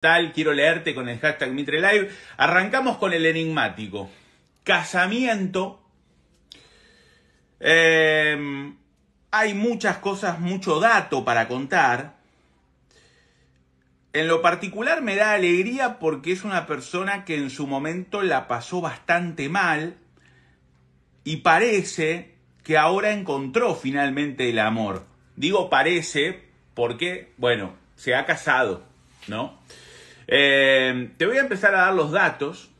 tal, quiero leerte con el hashtag Live, Arrancamos con el enigmático. Casamiento. Em, hay muchas cosas, mucho dato para contar. En lo particular me da alegría porque es una persona que en su momento la pasó bastante mal y parece que ahora encontró finalmente el amor. Digo parece porque, bueno, se ha casado, ¿no? Eh, te voy a empezar a dar los datos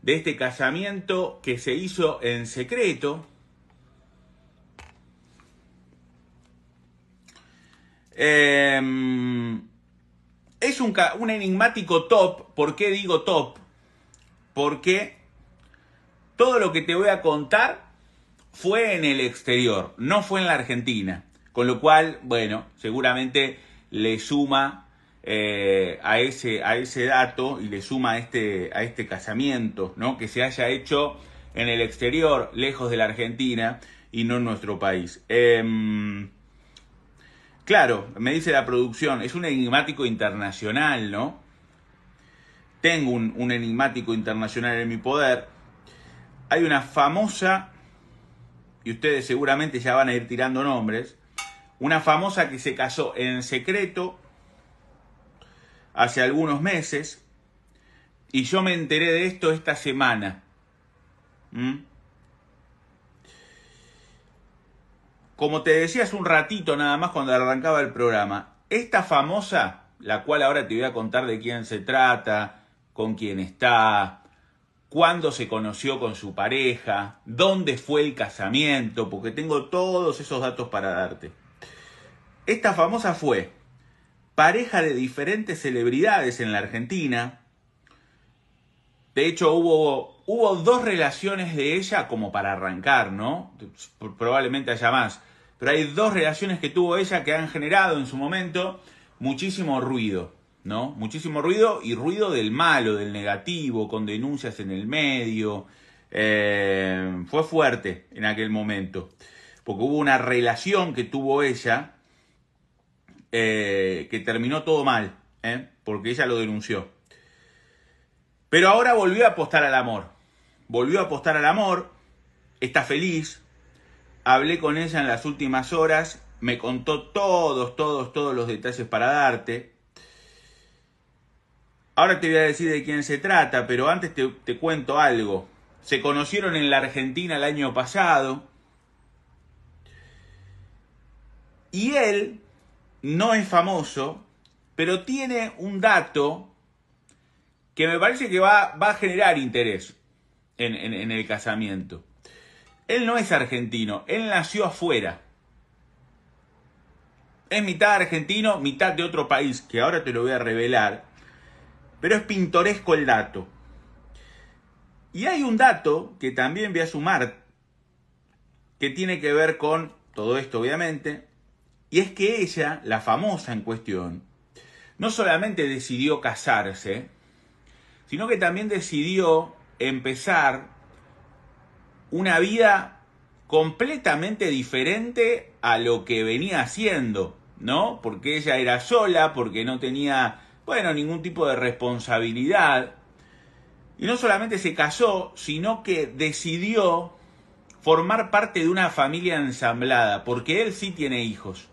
de este casamiento que se hizo en secreto. Em, es un, un, enigmático top. ¿Por qué digo top? Porque todo lo que te voy a contar fue en el exterior, no fue en la Argentina. Con lo cual, bueno, seguramente le suma eh, a, ese, a ese dato y le suma a este, a este casamiento, ¿no? Que se haya hecho en el exterior, lejos de la Argentina y no en nuestro país. Em, claro, me dice la producción, es un enigmático internacional, ¿no? Tengo un, un enigmático internacional en mi poder. Hay una famosa, y ustedes seguramente ya van a ir tirando nombres, una famosa que se casó en secreto hace algunos meses y yo me enteré de esto esta semana. ¿Mm? Como te decía hace un ratito nada más cuando arrancaba el programa, esta famosa, la cual ahora te voy a contar de quién se trata, con quién está, cuándo se conoció con su pareja, dónde fue el casamiento, porque tengo todos esos datos para darte. Esta famosa fue pareja de diferentes celebridades en la Argentina. De hecho, hubo, hubo dos relaciones de ella como para arrancar, ¿no? Probablemente haya más. Pero hay dos relaciones que tuvo ella que han generado en su momento muchísimo ruido, ¿no? Muchísimo ruido y ruido del malo, del negativo, con denuncias en el medio. Eh, fue fuerte en aquel momento, porque hubo una relación que tuvo ella eh, que terminó todo mal, ¿eh? porque ella lo denunció. Pero ahora volvió a apostar al amor. Volvió a apostar al amor, está feliz. Hablé con ella en las últimas horas, me contó todos, todos, todos los detalles para darte. Ahora te voy a decir de quién se trata, pero antes te cuento algo. Se conocieron en la Argentina el año pasado. Y él no es famoso, pero tiene un dato que me parece que va, a generar interés en, en el casamiento. Él no es argentino, él nació afuera. Es mitad argentino, mitad de otro país, que ahora te lo voy a revelar. Pero es pintoresco el dato. Y hay un dato que también voy a sumar, que tiene que ver con todo esto, obviamente, y es que ella, la famosa en cuestión, no solamente decidió casarse, sino que también decidió empezar una vida completamente diferente a lo que venía haciendo, ¿no? Porque ella era sola, porque no tenía, bueno, ningún tipo de responsabilidad. Y no solamente se casó, sino que decidió formar parte de una familia ensamblada, porque él sí tiene hijos.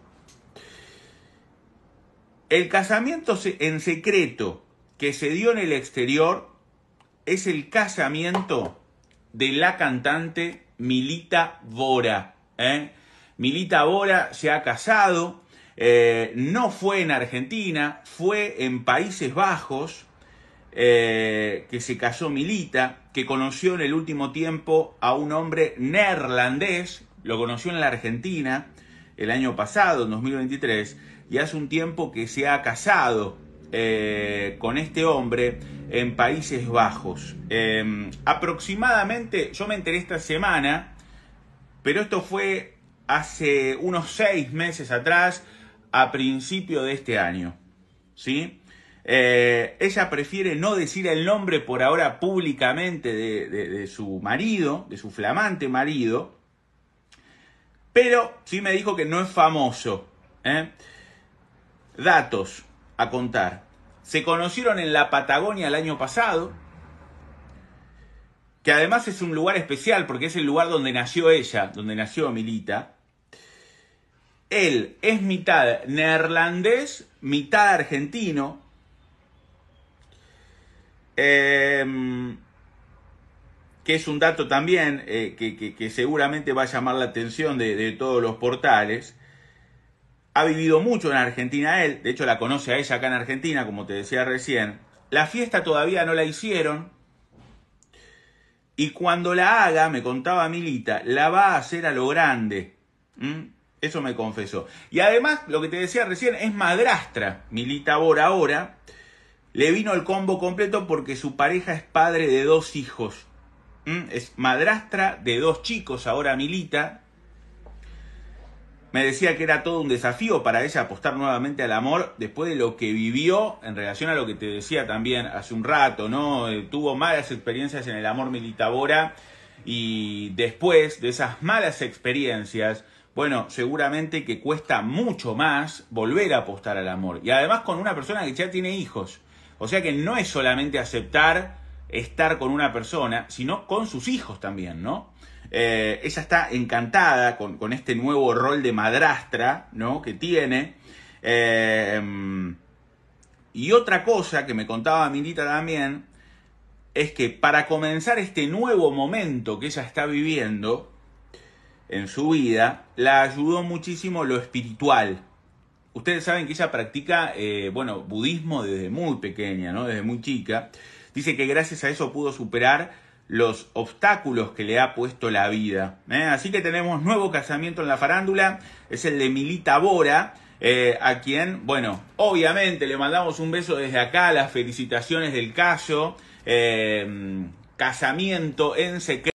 El casamiento en secreto que se dio en el exterior es el casamiento de la cantante Milita Bora. ¿eh? Milita Bora se ha casado, eh, no fue en Argentina, fue en Países Bajos eh, que se casó Milita, que conoció en el último tiempo a un hombre neerlandés, lo conoció en la Argentina, el año pasado, en 2023, y hace un tiempo que se ha casado eh, con este hombre en Países Bajos. Em, aproximadamente, yo me enteré esta semana, pero esto fue hace unos seis meses atrás, a principio de este año. ¿Sí? Eh, ella prefiere no decir el nombre por ahora públicamente de, su marido, de su flamante marido, pero sí me dijo que no es famoso. ¿eh? Datos a contar. Se conocieron en la Patagonia el año pasado, que además es un lugar especial porque es el lugar donde nació ella, donde nació Milita. Él es mitad neerlandés, mitad argentino. Eh, que es un dato también eh, que, seguramente va a llamar la atención de, todos los portales. Ha vivido mucho en Argentina él, de hecho la conoce a ella acá en Argentina, como te decía recién. La fiesta todavía no la hicieron. Y cuando la haga, me contaba Milita, la va a hacer a lo grande. ¿Mm? Eso me confesó. Y además, lo que te decía recién, es madrastra. Milita Bora ahora. Le vino el combo completo porque su pareja es padre de dos hijos Mm, es madrastra de dos chicos, ahora milita. Me decía que era todo un desafío para ella apostar nuevamente al amor después de lo que vivió en relación a lo que te decía también hace un rato, ¿no? Eh, tuvo malas experiencias en el amor militabora y después de esas malas experiencias, bueno, seguramente que cuesta mucho más volver a apostar al amor. Y además con una persona que ya tiene hijos. O sea que no es solamente aceptar estar con una persona, sino con sus hijos también, ¿no? Eh, ella está encantada con, este nuevo rol de madrastra, ¿no? Que tiene. Eh, y otra cosa que me contaba Milita también, es que para comenzar este nuevo momento que ella está viviendo en su vida, la ayudó muchísimo lo espiritual. Ustedes saben que ella practica, eh, bueno, budismo desde muy pequeña, ¿no? Desde muy chica. Dice que gracias a eso pudo superar los obstáculos que le ha puesto la vida. ¿eh? Así que tenemos nuevo casamiento en la farándula, es el de Milita Bora, eh, a quien, bueno, obviamente le mandamos un beso desde acá, las felicitaciones del caso, eh, casamiento en secreto.